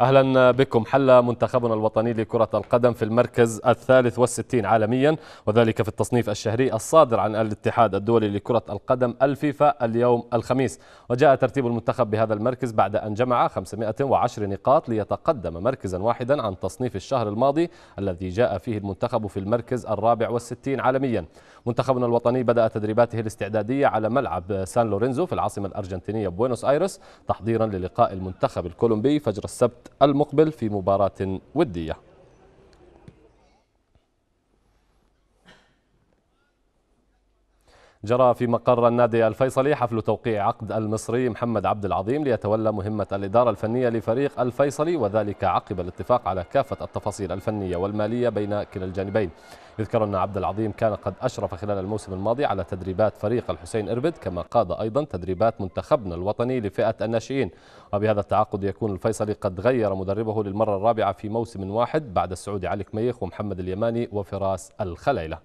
أهلا بكم حل منتخبنا الوطني لكرة القدم في المركز الثالث والستين عالميا وذلك في التصنيف الشهري الصادر عن الاتحاد الدولي لكرة القدم الفيفا اليوم الخميس وجاء ترتيب المنتخب بهذا المركز بعد أن جمع 510 نقاط ليتقدم مركزا واحدا عن تصنيف الشهر الماضي الذي جاء فيه المنتخب في المركز الرابع والستين عالميا منتخبنا الوطني بدأ تدريباته الاستعدادية على ملعب سان لورينزو في العاصمة الأرجنتينية بوينوس آيرس تحضيرا للقاء المنتخب الكولومبي فجر السبت المقبل في مباراة ودية جرى في مقر النادي الفيصلي حفل توقيع عقد المصري محمد عبد العظيم ليتولى مهمة الإدارة الفنية لفريق الفيصلي وذلك عقب الاتفاق على كافة التفاصيل الفنية والمالية بين كلا الجانبين يذكر أن عبد العظيم كان قد أشرف خلال الموسم الماضي على تدريبات فريق الحسين إربد كما قاد أيضا تدريبات منتخبنا الوطني لفئة الناشئين وبهذا التعاقد يكون الفيصلي قد غير مدربه للمرة الرابعة في موسم واحد بعد السعودي علي كميخ ومحمد اليماني وفراس الخليلة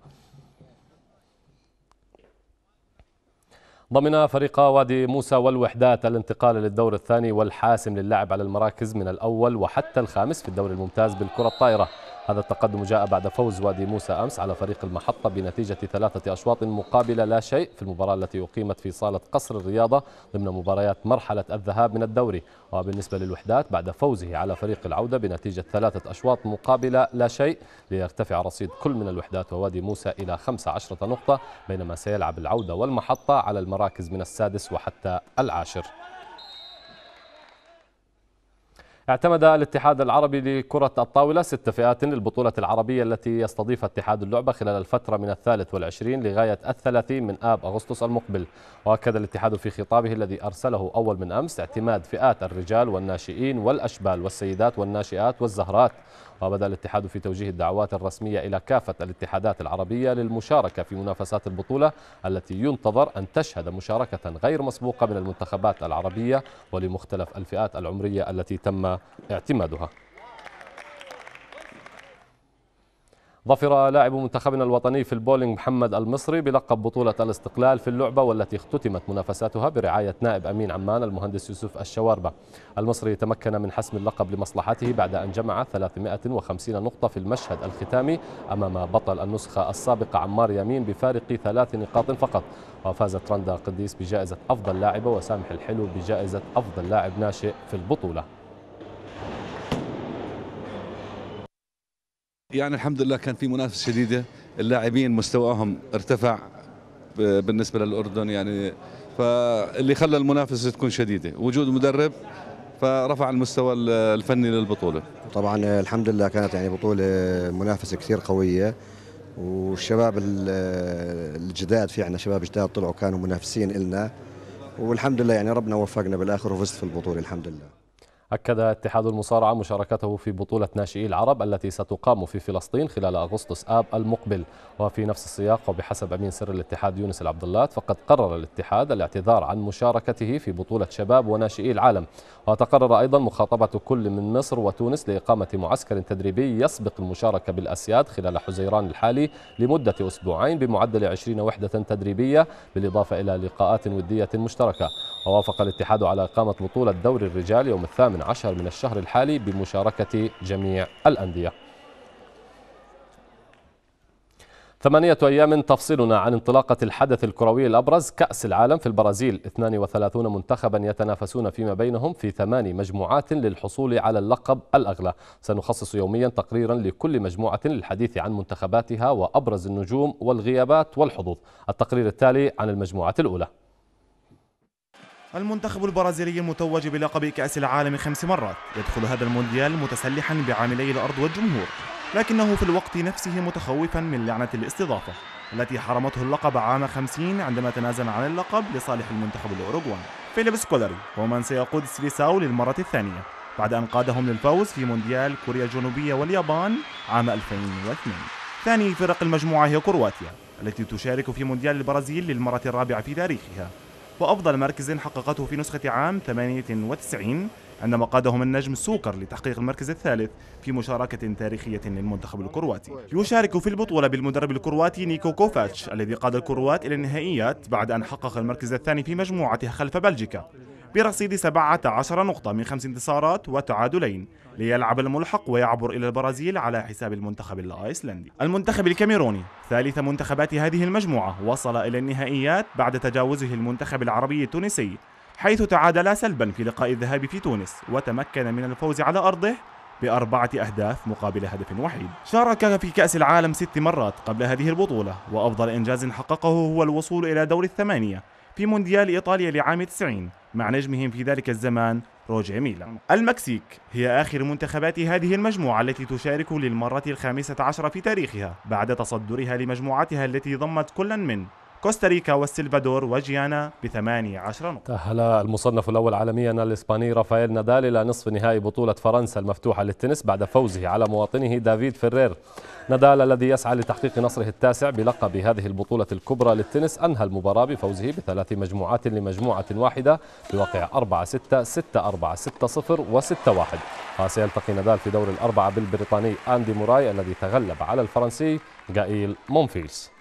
ضمن فريق وادي موسى والوحدات الانتقال للدور الثاني والحاسم للعب على المراكز من الأول وحتى الخامس في الدوري الممتاز بالكرة الطائرة هذا التقدم جاء بعد فوز وادي موسى أمس على فريق المحطة بنتيجة ثلاثة أشواط مقابلة لا شيء في المباراة التي أقيمت في صالة قصر الرياضة ضمن مباريات مرحلة الذهاب من الدوري وبالنسبة للوحدات بعد فوزه على فريق العودة بنتيجة ثلاثة أشواط مقابلة لا شيء ليرتفع رصيد كل من الوحدات ووادي موسى إلى 15 نقطة بينما سيلعب العودة والمحطة على المراكز من السادس وحتى العاشر اعتمد الاتحاد العربي لكرة الطاولة ست فئات للبطولة العربية التي يستضيفها اتحاد اللعبة خلال الفترة من الثالث والعشرين لغاية الثلاثين من آب أغسطس المقبل وأكد الاتحاد في خطابه الذي أرسله أول من أمس اعتماد فئات الرجال والناشئين والأشبال والسيدات والناشئات والزهرات وبدا الاتحاد في توجيه الدعوات الرسمية إلى كافة الاتحادات العربية للمشاركة في منافسات البطولة التي ينتظر أن تشهد مشاركة غير مسبوقة من المنتخبات العربية ولمختلف الفئات العمرية التي تم اعتمادها ظفر لاعب منتخبنا الوطني في البولينج محمد المصري بلقب بطولة الاستقلال في اللعبة والتي اختتمت منافساتها برعاية نائب أمين عمان المهندس يوسف الشواربة المصري تمكن من حسم اللقب لمصلحته بعد أن جمع 350 نقطة في المشهد الختامي أمام بطل النسخة السابقة عمار يمين بفارق ثلاث نقاط فقط وفازت رندا قديس بجائزة أفضل لاعبة وسامح الحلو بجائزة أفضل لاعب ناشئ في البطولة يعني الحمد لله كان في منافسه شديده اللاعبين مستواهم ارتفع بالنسبه للاردن يعني فاللي خلى المنافسه تكون شديده وجود مدرب فرفع المستوى الفني للبطوله طبعا الحمد لله كانت يعني بطوله منافسه كثير قويه والشباب الجداد في عندنا شباب جداد طلعوا كانوا منافسين إلنا والحمد لله يعني ربنا وفقنا بالاخر وفزت في البطوله الحمد لله أكد اتحاد المصارعة مشاركته في بطولة ناشئي العرب التي ستقام في فلسطين خلال أغسطس آب المقبل وفي نفس السياق وبحسب أمين سر الاتحاد يونس العبدالله فقد قرر الاتحاد الاعتذار عن مشاركته في بطولة شباب وناشئي العالم وتقرر أيضا مخاطبة كل من مصر وتونس لإقامة معسكر تدريبي يسبق المشاركة بالأسياد خلال حزيران الحالي لمدة أسبوعين بمعدل 20 وحدة تدريبية بالإضافة إلى لقاءات ودية مشتركة ووافق الاتحاد على إقامة بطولة دوري الرجال يوم الثامن عشر من الشهر الحالي بمشاركة جميع الأندية ثمانية أيام تفصلنا عن انطلاقة الحدث الكروي الأبرز كأس العالم في البرازيل 32 منتخبا يتنافسون فيما بينهم في ثماني مجموعات للحصول على اللقب الأغلى سنخصص يوميا تقريرا لكل مجموعة للحديث عن منتخباتها وأبرز النجوم والغيابات والحظوظ التقرير التالي عن المجموعة الأولى المنتخب البرازيلي المتوج بلقب كأس العالم خمس مرات يدخل هذا المونديال متسلحا بعاملي الأرض والجمهور لكنه في الوقت نفسه متخوفا من لعنة الاستضافة التي حرمته اللقب عام 50 عندما تنازل عن اللقب لصالح المنتخب الأوروغواني فيليب سكولاري هو من سيقود سيليساو للمرة الثانية بعد أن قادهم للفوز في مونديال كوريا الجنوبية واليابان عام 2002 ثاني فرق المجموعة هي كرواتيا التي تشارك في مونديال البرازيل للمرة الرابعة في تاريخها وأفضل مركز حققته في نسخة عام 98 عندما قادهم النجم سوكر لتحقيق المركز الثالث في مشاركة تاريخية للمنتخب الكرواتي يشارك في البطولة بالمدرب الكرواتي نيكو كوفاتش الذي قاد الكروات إلى النهائيات بعد أن حقق المركز الثاني في مجموعته خلف بلجيكا برصيد 17 نقطة من خمس انتصارات وتعادلين ليلعب الملحق ويعبر إلى البرازيل على حساب المنتخب الأيسلندي المنتخب الكاميروني ثالث منتخبات هذه المجموعة وصل إلى النهائيات بعد تجاوزه المنتخب العربي التونسي حيث تعادل سلبا في لقاء الذهاب في تونس وتمكن من الفوز على أرضه بأربعة أهداف مقابل هدف وحيد شارك في كأس العالم ست مرات قبل هذه البطولة وأفضل إنجاز حققه هو الوصول إلى دور الثمانية في مونديال إيطاليا لعام 90 مع نجمهم في ذلك الزمان روجي ميلا. المكسيك هي آخر منتخبات هذه المجموعة التي تشارك للمرة الخامسة عشر في تاريخها بعد تصدرها لمجموعتها التي ضمت كلا من كوستاريكا والسلفادور وجيانا بثمانية عشر نقطة تأهل المصنف الأول عالميا الإسباني رافائيل نادال إلى نصف نهائي بطولة فرنسا المفتوحة للتنس بعد فوزه على مواطنه دافيد فرير نادال الذي يسعى لتحقيق نصره التاسع بلقب هذه البطولة الكبرى للتنس أنهى المباراة بفوزه بثلاث مجموعات لمجموعة واحدة بواقع 4 6 6 4 6 0 و6 1 وسيلتقي نادال في دور الأربعة بالبريطاني أندي موراي الذي تغلب على الفرنسي جايل مونفيلز